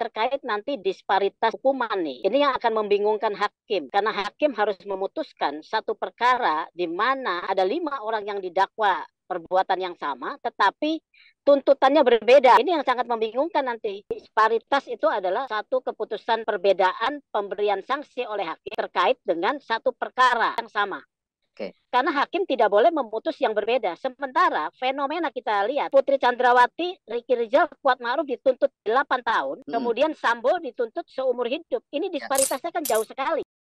terkait nanti disparitas hukuman nih. Ini yang akan membingungkan hakim karena hakim harus memutuskan satu perkara di mana ada lima orang yang didakwa perbuatan yang sama tetapi tuntutannya berbeda. Ini yang sangat membingungkan nanti. Disparitas itu adalah satu keputusan perbedaan pemberian sanksi oleh hakim terkait dengan satu perkara yang sama. Okay. Karena hakim tidak boleh memutus yang berbeda. Sementara fenomena kita lihat Putri Chandrawati, Ricky Rizal, Kuat Ma'ruf dituntut 8 tahun, hmm. kemudian Sambo dituntut seumur hidup. Ini disparitasnya kan jauh sekali.